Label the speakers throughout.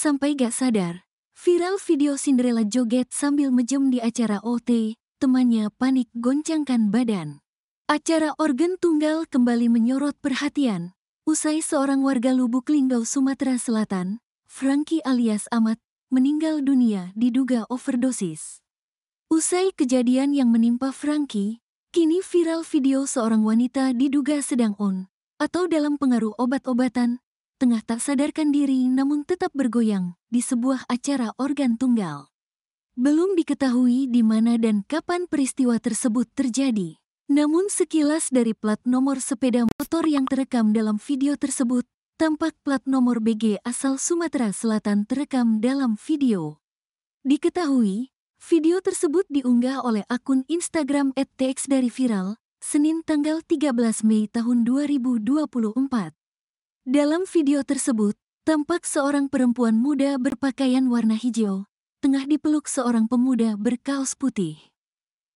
Speaker 1: sampai gak sadar, viral video Cinderella joget sambil mejem di acara OT, temannya panik goncangkan badan. Acara organ tunggal kembali menyorot perhatian. Usai seorang warga Lubuk Linggau, Sumatera Selatan, Frankie alias Amat, meninggal dunia diduga overdosis. Usai kejadian yang menimpa Frankie, kini viral video seorang wanita diduga sedang on atau dalam pengaruh obat-obatan tengah tak sadarkan diri namun tetap bergoyang di sebuah acara organ tunggal. Belum diketahui di mana dan kapan peristiwa tersebut terjadi. Namun sekilas dari plat nomor sepeda motor yang terekam dalam video tersebut, tampak plat nomor BG asal Sumatera Selatan terekam dalam video. Diketahui, video tersebut diunggah oleh akun Instagram @tx dari viral, Senin tanggal 13 Mei tahun 2024. Dalam video tersebut, tampak seorang perempuan muda berpakaian warna hijau, tengah dipeluk seorang pemuda berkaos putih.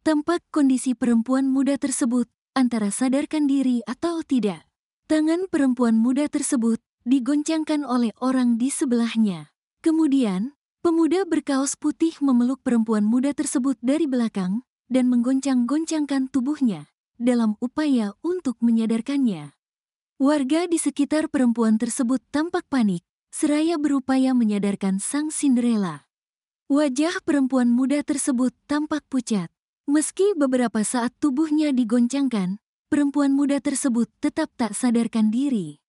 Speaker 1: Tampak kondisi perempuan muda tersebut antara sadarkan diri atau tidak. Tangan perempuan muda tersebut digoncangkan oleh orang di sebelahnya. Kemudian, pemuda berkaos putih memeluk perempuan muda tersebut dari belakang dan menggoncang-goncangkan tubuhnya dalam upaya untuk menyadarkannya. Warga di sekitar perempuan tersebut tampak panik, seraya berupaya menyadarkan sang Cinderella. Wajah perempuan muda tersebut tampak pucat. Meski beberapa saat tubuhnya digoncangkan, perempuan muda tersebut tetap tak sadarkan diri.